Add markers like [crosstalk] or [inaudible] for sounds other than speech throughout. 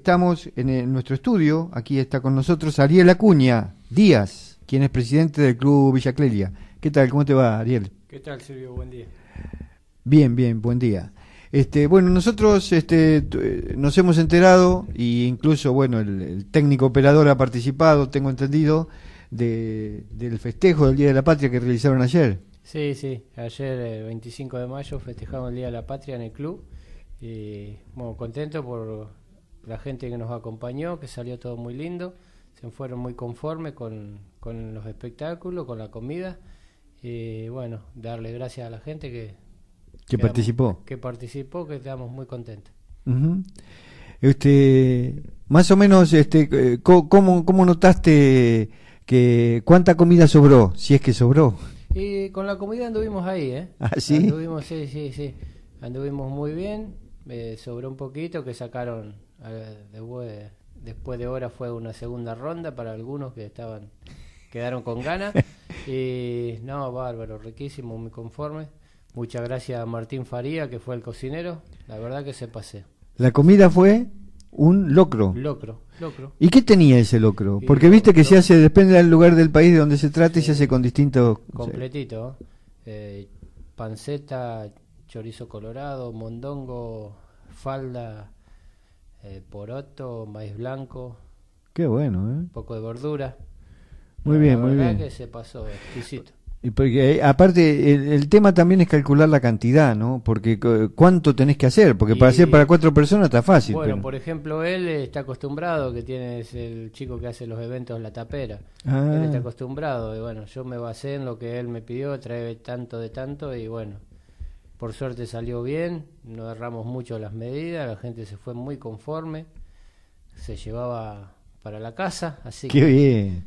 Estamos eh, en, nuestro estudio, aquí está con nosotros Ariel Acuña Díaz, quien es presidente del Club Villa ¿Qué tal? ¿Cómo te va, Ariel? ¿Qué tal, Silvio? Buen día. Bien, bien, buen día. Este, bueno, nosotros este, eh, nos hemos enterado, e incluso, bueno, el, técnico operador ha participado, tengo entendido, de, del festejo del Día de la Patria que realizaron ayer. Sí, sí, ayer, 25 eh, de mayo, festejamos el Día de la Patria en el club. Y, bueno, contento por la gente que nos acompañó, que salió todo muy lindo, se fueron muy conformes con, con los espectáculos, con la comida. Y bueno, darle gracias a la gente que... Que participó. Que participó, que estamos muy contentos. Este, más o menos, este, eh, ¿cómo, cómo notaste que cuánta comida sobró, si es que sobró? con la comida anduvimos ahí, ¿eh? Ah, anduvimos, sí, sí. Anduvimos muy bien. Me sobró un poquito que sacaron después de, después hora fue una segunda ronda para algunos que estaban quedaron con ganas [laughs] y no bárbaro riquísimo muy conforme muchas gracias a Martín Faría que fue el cocinero la verdad que se pasé la comida fue un locro. Locro, locro. ¿Y qué tenía ese locro? Porque viste que se hace, depende del lugar del país de donde se trate, se hace con distintos... Completito. Eh, panceta, chorizo colorado, mondongo, falda, eh, poroto, maíz blanco. Qué bueno, ¿eh? Un poco de verdura. Muy bien, muy bien. que se pasó, exquisito. Y porque eh, aparte el, tema también es calcular la cantidad, ¿no? Porque eh, cuánto tenés que hacer, porque para hacer para cuatro personas está fácil. Bueno, por ejemplo, él está acostumbrado, que tienes el chico que hace los eventos la tapera. Ah. Él está acostumbrado y bueno, yo me basé en lo que él me pidió, trae tanto de tanto y bueno, por suerte salió bien, no erramos mucho las medidas, la gente se fue muy conforme, se llevaba para la casa, así qué que... Bien.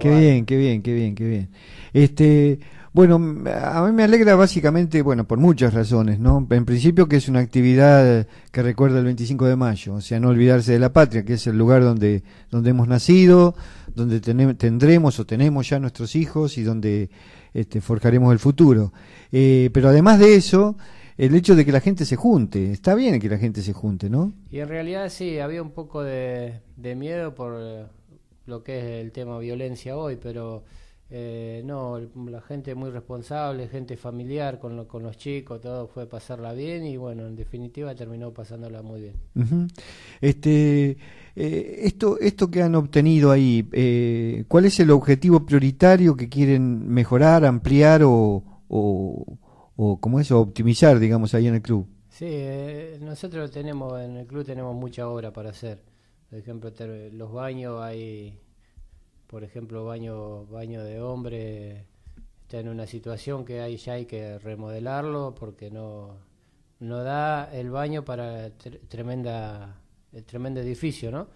qué bien, qué bien, qué bien, qué bien. Este, bueno, a mí me alegra básicamente, bueno, por muchas razones, ¿no? En principio que es una actividad que recuerda el 25 de mayo, o sea, no olvidarse de la patria, que es el lugar donde, donde hemos nacido, donde tendremos o tenemos ya nuestros hijos y donde este, forjaremos el futuro. Eh, pero además de eso, el hecho de que la gente se junte, está bien que la gente se junte, ¿no? Y en realidad sí, había un poco de, de miedo por eh, lo que es el tema violencia hoy, pero eh, no, la gente muy responsable, gente familiar con, con los chicos, todo fue pasarla bien y bueno, en definitiva terminó pasándola muy bien. Este, eh, esto, esto que han obtenido ahí, eh, ¿cuál es el objetivo prioritario que quieren mejorar, ampliar o, o, o es? optimizar, digamos, ahí en el club? Sí, nosotros tenemos, en el club tenemos mucha obra para hacer. Por ejemplo, los baños hay por ejemplo, baño, baño de hombre está en una situación que ahí ya hay que remodelarlo porque no, no da el baño para tremenda, el tremendo edificio, ¿no?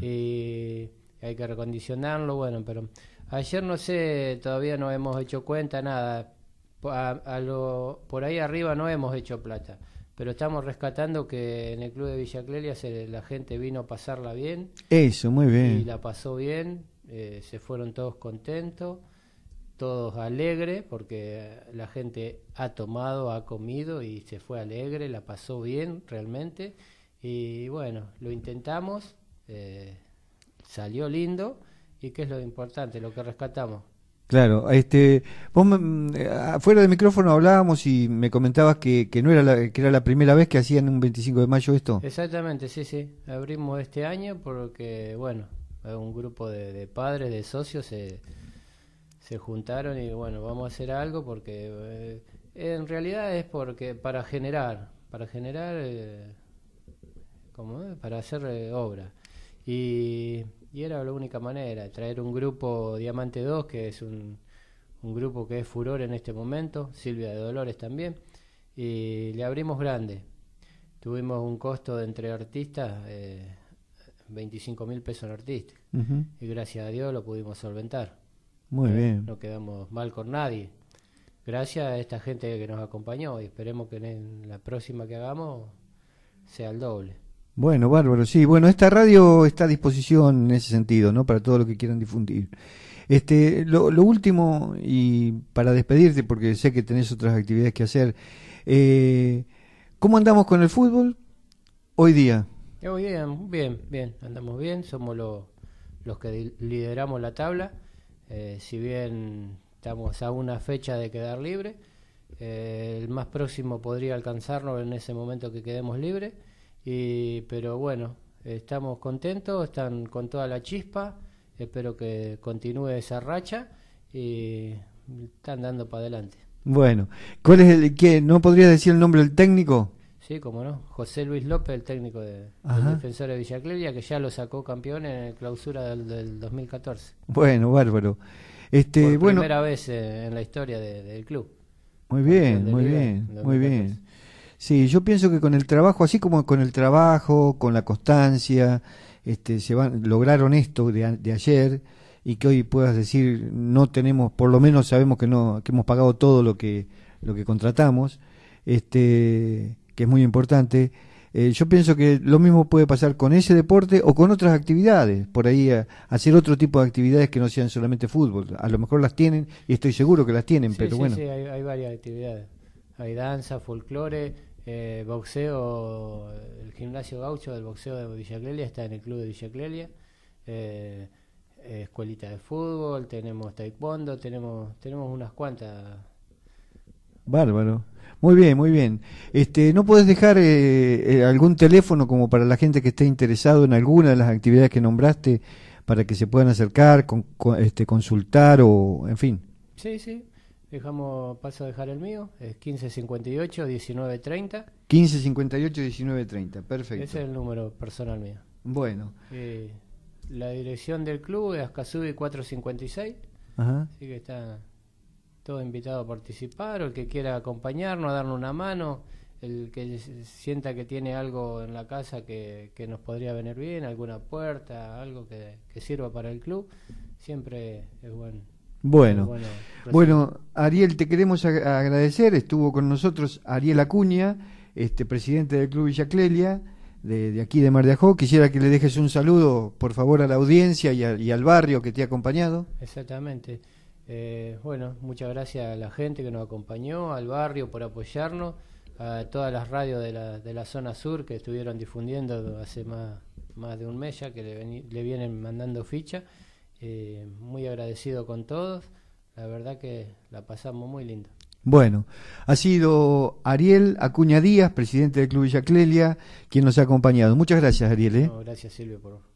Y hay que recondicionarlo, bueno, pero ayer no sé, todavía no hemos hecho cuenta, nada. A, lo, por ahí arriba no hemos hecho plata pero estamos rescatando que en el club de Villa la gente vino a pasarla bien. Eso, muy bien. Y la pasó bien. Eh, se fueron todos contentos, todos alegres, porque la gente ha tomado, ha comido y se fue alegre, la pasó bien realmente. Y bueno, lo intentamos, eh, salió lindo y qué es lo importante, lo que rescatamos. Claro, este, vos afuera eh, de micrófono hablábamos y me comentabas que, no era la, que era la primera vez que hacían un 25 de mayo esto. Exactamente, sí, sí. Abrimos este año porque, bueno, eh, un grupo de, padres, de socios, se, juntaron y bueno, vamos a hacer algo porque eh, en realidad es porque para generar, para generar, eh, como para hacer obra. Y, y, era la única manera, traer un grupo Diamante 2, que es un, un grupo que es furor en este momento, Silvia de Dolores también, y le abrimos grande. Tuvimos un costo de entre artistas 25 mil pesos en artista. Y gracias a Dios lo pudimos solventar. Muy eh, bien. No quedamos mal con nadie. Gracias a esta gente que nos acompañó y esperemos que en la próxima que hagamos sea el doble. Bueno, bárbaro, sí. Bueno, esta radio está a disposición en ese sentido, ¿no? Para todo lo que quieran difundir. Este, lo, último, y para despedirte, porque sé que tenés otras actividades que hacer, eh, ¿cómo andamos con el fútbol hoy día? bien, bien, bien, andamos bien, somos los que lideramos la tabla, eh, si bien estamos a una fecha de quedar libre, eh, el más próximo podría alcanzarnos en ese momento que quedemos libre, y, pero bueno, estamos contentos, están con toda la chispa, espero que continúe esa racha y están dando para adelante. Bueno, ¿cuál es el que no podría decir el nombre del técnico? Sí, cómo no. José Luis López, el técnico de, defensor de Villacleria que ya lo sacó campeón en la clausura del, 2014. Bueno, bárbaro. Este, Por bueno, primera vez eh, en la historia del club. Muy bien, muy bien, muy bien. Sí, yo pienso que con el trabajo, así como con el trabajo, con la constancia, este, se van, lograron esto de, de ayer y que hoy puedas decir no tenemos, por lo menos sabemos que no, que hemos pagado todo lo que lo que contratamos. Este, que es muy importante, eh, yo pienso que lo mismo puede pasar con ese deporte o con otras actividades, por ahí eh, hacer otro tipo de actividades que no sean solamente fútbol. A lo mejor las tienen y estoy seguro que las tienen, pero bueno. Sí, hay, hay, varias actividades. Hay danza, folclore, eh, boxeo, el gimnasio gaucho del boxeo de Villa está en el club de Villa escuelita de fútbol, tenemos taekwondo, tenemos tenemos unas cuantas Bárbaro. Muy bien, muy bien. Este, ¿No puedes dejar eh, eh, algún teléfono como para la gente que esté interesado en alguna de las actividades que nombraste para que se puedan acercar, con, este, consultar o, en fin? Sí, sí. Dejamos, paso a dejar el mío. Es 1558-1930. 1558-1930, perfecto. Ese es el número personal mío. Bueno. Eh, la dirección del club es Ascasubi 456. Ajá. Así que está todo invitado a participar, o el que quiera acompañarnos, a darnos una mano, el que sienta que tiene algo en la casa que, nos podría venir bien, alguna puerta, algo que, sirva para el club, siempre es bueno. Bueno, bueno, Ariel, te queremos agradecer. Estuvo con nosotros Ariel Acuña, este presidente del Club Villaclelia de, aquí de Mar de Ajó. Quisiera que le dejes un saludo, por favor, a la audiencia y al barrio que te ha acompañado. Exactamente. Eh, bueno, muchas gracias a la gente que nos acompañó, al barrio por apoyarnos, a todas las radios de la, de la zona sur que estuvieron difundiendo hace más, más de un mes ya que le, vienen mandando ficha. Eh, muy agradecido con todos, la verdad que la pasamos muy linda Bueno, ha sido Ariel Acuña Díaz, presidente del Club Villa Clelia, quien nos ha acompañado. Muchas gracias, Ariel. ¿eh? gracias, Silvio, por